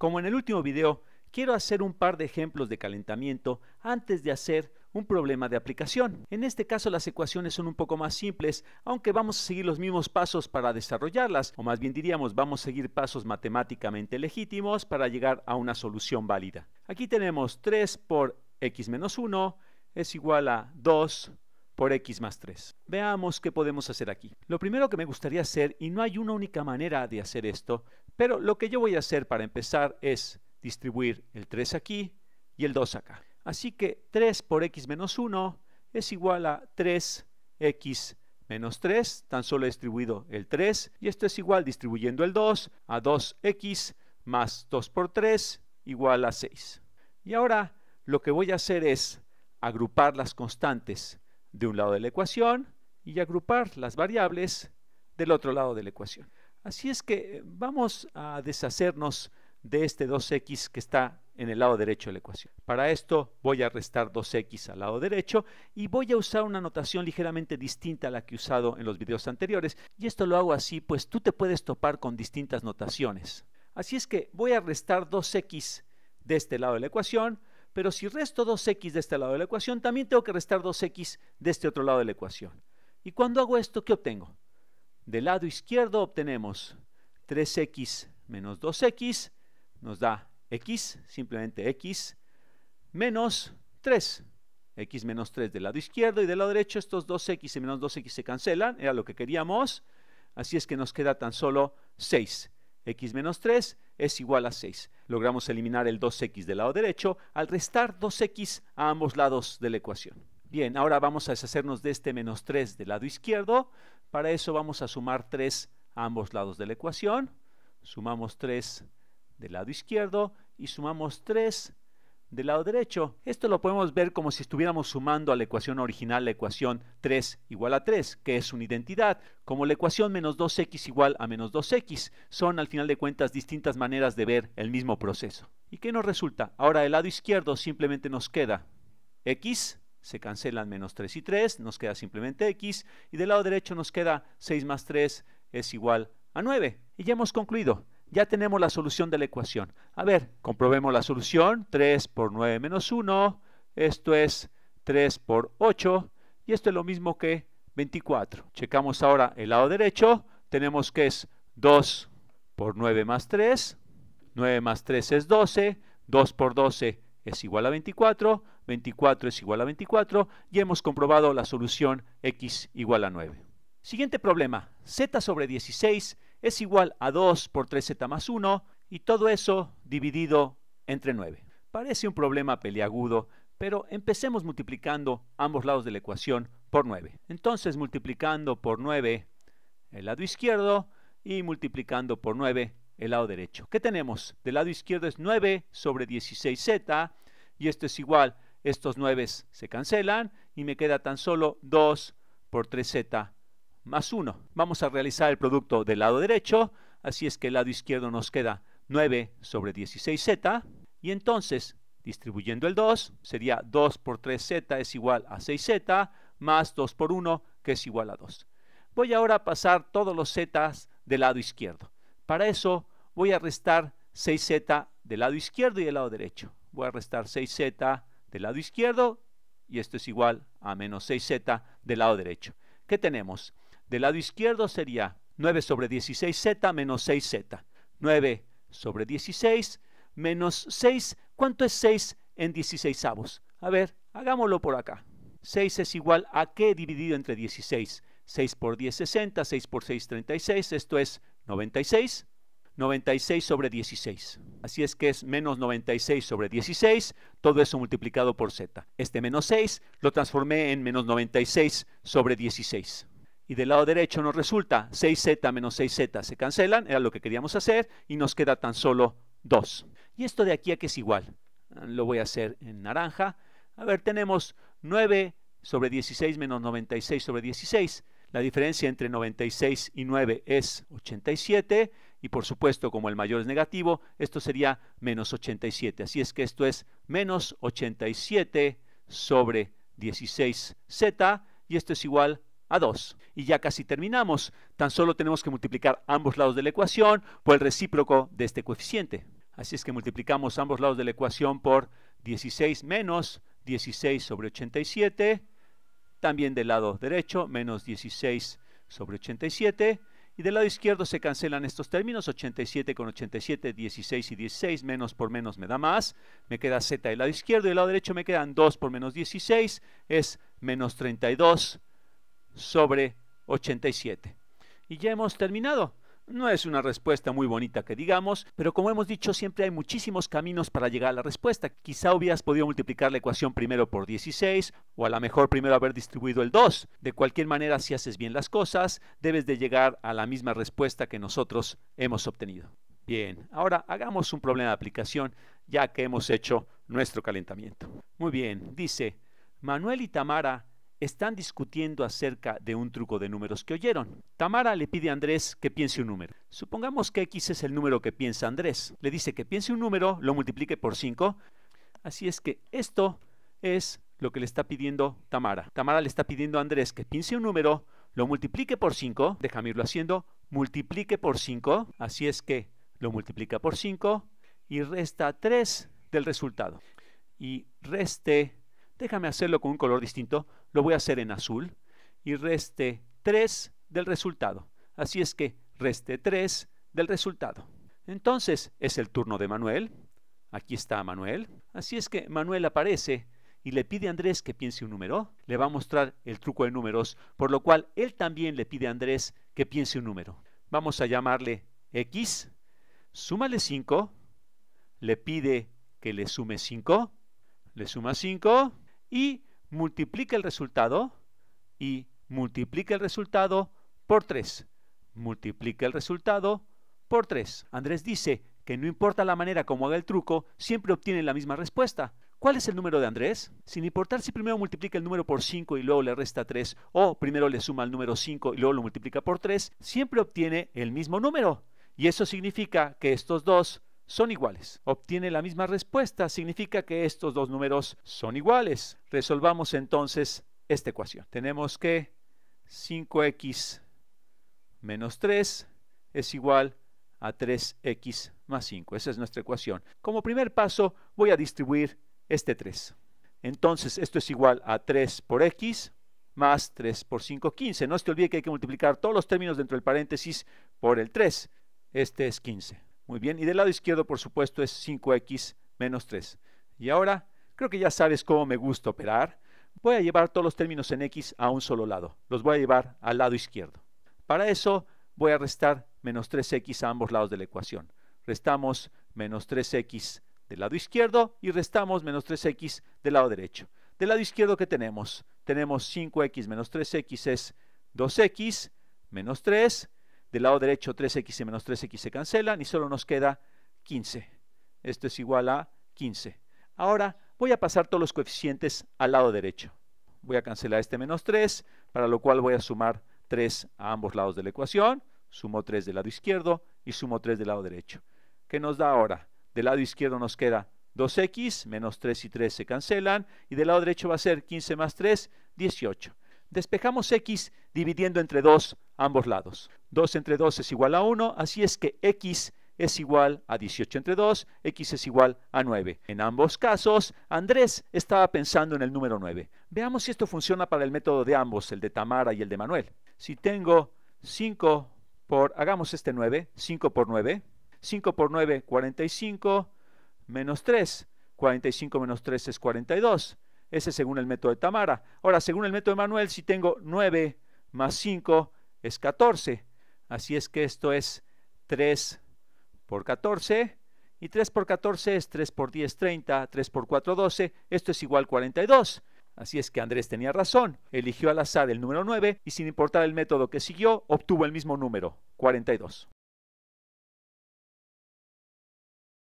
Como en el último video, quiero hacer un par de ejemplos de calentamiento antes de hacer un problema de aplicación. En este caso las ecuaciones son un poco más simples, aunque vamos a seguir los mismos pasos para desarrollarlas, o más bien diríamos vamos a seguir pasos matemáticamente legítimos para llegar a una solución válida. Aquí tenemos 3 por x menos 1 es igual a 2 por x más 3. Veamos qué podemos hacer aquí. Lo primero que me gustaría hacer, y no hay una única manera de hacer esto, pero lo que yo voy a hacer para empezar es distribuir el 3 aquí y el 2 acá. Así que 3 por x menos 1 es igual a 3x menos 3, tan solo he distribuido el 3, y esto es igual distribuyendo el 2 a 2x más 2 por 3 igual a 6. Y ahora lo que voy a hacer es agrupar las constantes de un lado de la ecuación y agrupar las variables del otro lado de la ecuación. Así es que eh, vamos a deshacernos de este 2x que está en el lado derecho de la ecuación. Para esto voy a restar 2x al lado derecho y voy a usar una notación ligeramente distinta a la que he usado en los videos anteriores. Y esto lo hago así, pues tú te puedes topar con distintas notaciones. Así es que voy a restar 2x de este lado de la ecuación, pero si resto 2x de este lado de la ecuación, también tengo que restar 2x de este otro lado de la ecuación. Y cuando hago esto, ¿qué obtengo? Del lado izquierdo obtenemos 3x menos 2x nos da x, simplemente x, menos 3. x menos 3 del lado izquierdo y del lado derecho estos 2x y menos 2x se cancelan, era lo que queríamos, así es que nos queda tan solo 6. x menos 3 es igual a 6. Logramos eliminar el 2x del lado derecho al restar 2x a ambos lados de la ecuación. Bien, ahora vamos a deshacernos de este menos 3 del lado izquierdo. Para eso vamos a sumar 3 a ambos lados de la ecuación. Sumamos 3 del lado izquierdo y sumamos 3 del lado derecho. Esto lo podemos ver como si estuviéramos sumando a la ecuación original la ecuación 3 igual a 3, que es una identidad, como la ecuación menos 2x igual a menos 2x. Son al final de cuentas distintas maneras de ver el mismo proceso. ¿Y qué nos resulta? Ahora el lado izquierdo simplemente nos queda x se cancelan menos 3 y 3, nos queda simplemente x, y del lado derecho nos queda 6 más 3 es igual a 9. Y ya hemos concluido, ya tenemos la solución de la ecuación. A ver, comprobemos la solución, 3 por 9 menos 1, esto es 3 por 8, y esto es lo mismo que 24. Checamos ahora el lado derecho, tenemos que es 2 por 9 más 3, 9 más 3 es 12, 2 por 12 es igual a 24, 24 es igual a 24 y hemos comprobado la solución x igual a 9. Siguiente problema, z sobre 16 es igual a 2 por 3z más 1 y todo eso dividido entre 9. Parece un problema peliagudo, pero empecemos multiplicando ambos lados de la ecuación por 9. Entonces multiplicando por 9 el lado izquierdo y multiplicando por 9 el lado derecho. ¿Qué tenemos? Del lado izquierdo es 9 sobre 16z y esto es igual estos 9 se cancelan y me queda tan solo 2 por 3z más 1. Vamos a realizar el producto del lado derecho, así es que el lado izquierdo nos queda 9 sobre 16z y entonces distribuyendo el 2 sería 2 por 3z es igual a 6z más 2 por 1 que es igual a 2. Voy ahora a pasar todos los zetas del lado izquierdo. Para eso voy a restar 6z del lado izquierdo y del lado derecho. Voy a restar 6z del lado izquierdo y esto es igual a menos 6z del lado derecho. ¿Qué tenemos? Del lado izquierdo sería 9 sobre 16z menos 6z. 9 sobre 16 menos 6. ¿Cuánto es 6 en 16 avos? A ver, hagámoslo por acá. 6 es igual a qué dividido entre 16. 6 por 10, 60. 6 por 6, 36. Esto es 96. 96 sobre 16. Así es que es menos 96 sobre 16, todo eso multiplicado por z. Este menos 6 lo transformé en menos 96 sobre 16. Y del lado derecho nos resulta 6z menos 6z se cancelan, era lo que queríamos hacer, y nos queda tan solo 2. Y esto de aquí a que es igual. Ah, lo voy a hacer en naranja. A ver, tenemos 9 sobre 16 menos 96 sobre 16. La diferencia entre 96 y 9 es 87 y por supuesto como el mayor es negativo, esto sería menos 87. Así es que esto es menos 87 sobre 16z y esto es igual a 2. Y ya casi terminamos. Tan solo tenemos que multiplicar ambos lados de la ecuación por el recíproco de este coeficiente. Así es que multiplicamos ambos lados de la ecuación por 16 menos 16 sobre 87. También del lado derecho, menos 16 sobre 87. Y del lado izquierdo se cancelan estos términos, 87 con 87, 16 y 16, menos por menos me da más, me queda z del lado izquierdo y del lado derecho me quedan 2 por menos 16, es menos 32 sobre 87. Y ya hemos terminado. No es una respuesta muy bonita que digamos, pero como hemos dicho, siempre hay muchísimos caminos para llegar a la respuesta. Quizá hubieras podido multiplicar la ecuación primero por 16, o a lo mejor primero haber distribuido el 2. De cualquier manera, si haces bien las cosas, debes de llegar a la misma respuesta que nosotros hemos obtenido. Bien, ahora hagamos un problema de aplicación, ya que hemos hecho nuestro calentamiento. Muy bien, dice, Manuel y Tamara están discutiendo acerca de un truco de números que oyeron. Tamara le pide a Andrés que piense un número. Supongamos que X es el número que piensa Andrés. Le dice que piense un número, lo multiplique por 5. Así es que esto es lo que le está pidiendo Tamara. Tamara le está pidiendo a Andrés que piense un número, lo multiplique por 5. Déjame irlo haciendo. Multiplique por 5. Así es que lo multiplica por 5 y resta 3 del resultado. Y reste déjame hacerlo con un color distinto, lo voy a hacer en azul, y reste 3 del resultado. Así es que reste 3 del resultado. Entonces es el turno de Manuel. Aquí está Manuel. Así es que Manuel aparece y le pide a Andrés que piense un número. Le va a mostrar el truco de números, por lo cual él también le pide a Andrés que piense un número. Vamos a llamarle X. Súmale 5. Le pide que le sume 5. Le suma 5 y multiplica el resultado y multiplica el resultado por 3. Multiplica el resultado por 3. Andrés dice que no importa la manera como haga el truco, siempre obtiene la misma respuesta. ¿Cuál es el número de Andrés? Sin importar si primero multiplica el número por 5 y luego le resta 3, o primero le suma el número 5 y luego lo multiplica por 3, siempre obtiene el mismo número. Y eso significa que estos dos son iguales. Obtiene la misma respuesta, significa que estos dos números son iguales. Resolvamos entonces esta ecuación. Tenemos que 5x menos 3 es igual a 3x más 5. Esa es nuestra ecuación. Como primer paso voy a distribuir este 3. Entonces esto es igual a 3 por x más 3 por 5, 15. No se te olvide que hay que multiplicar todos los términos dentro del paréntesis por el 3. Este es 15. Muy bien, y del lado izquierdo, por supuesto, es 5x menos 3. Y ahora, creo que ya sabes cómo me gusta operar. Voy a llevar todos los términos en x a un solo lado. Los voy a llevar al lado izquierdo. Para eso, voy a restar menos 3x a ambos lados de la ecuación. Restamos menos 3x del lado izquierdo y restamos menos 3x del lado derecho. Del lado izquierdo, ¿qué tenemos? Tenemos 5x menos 3x es 2x menos 3 del lado derecho 3x y menos 3x se cancelan y solo nos queda 15. Esto es igual a 15. Ahora voy a pasar todos los coeficientes al lado derecho. Voy a cancelar este menos 3, para lo cual voy a sumar 3 a ambos lados de la ecuación. Sumo 3 del lado izquierdo y sumo 3 del lado derecho. ¿Qué nos da ahora? Del lado izquierdo nos queda 2x, menos 3 y 3 se cancelan, y del lado derecho va a ser 15 más 3, 18. Despejamos x dividiendo entre 2 ambos lados. 2 entre 2 es igual a 1, así es que x es igual a 18 entre 2, x es igual a 9. En ambos casos, Andrés estaba pensando en el número 9. Veamos si esto funciona para el método de ambos, el de Tamara y el de Manuel. Si tengo 5 por, hagamos este 9, 5 por 9, 5 por 9, 45, menos 3, 45 menos 3 es 42, ese según el método de Tamara. Ahora, según el método de Manuel, si tengo 9 más 5 es 14. Así es que esto es 3 por 14. Y 3 por 14 es 3 por 10, 30. 3 por 4, 12. Esto es igual 42. Así es que Andrés tenía razón. Eligió al azar el número 9 y sin importar el método que siguió, obtuvo el mismo número, 42.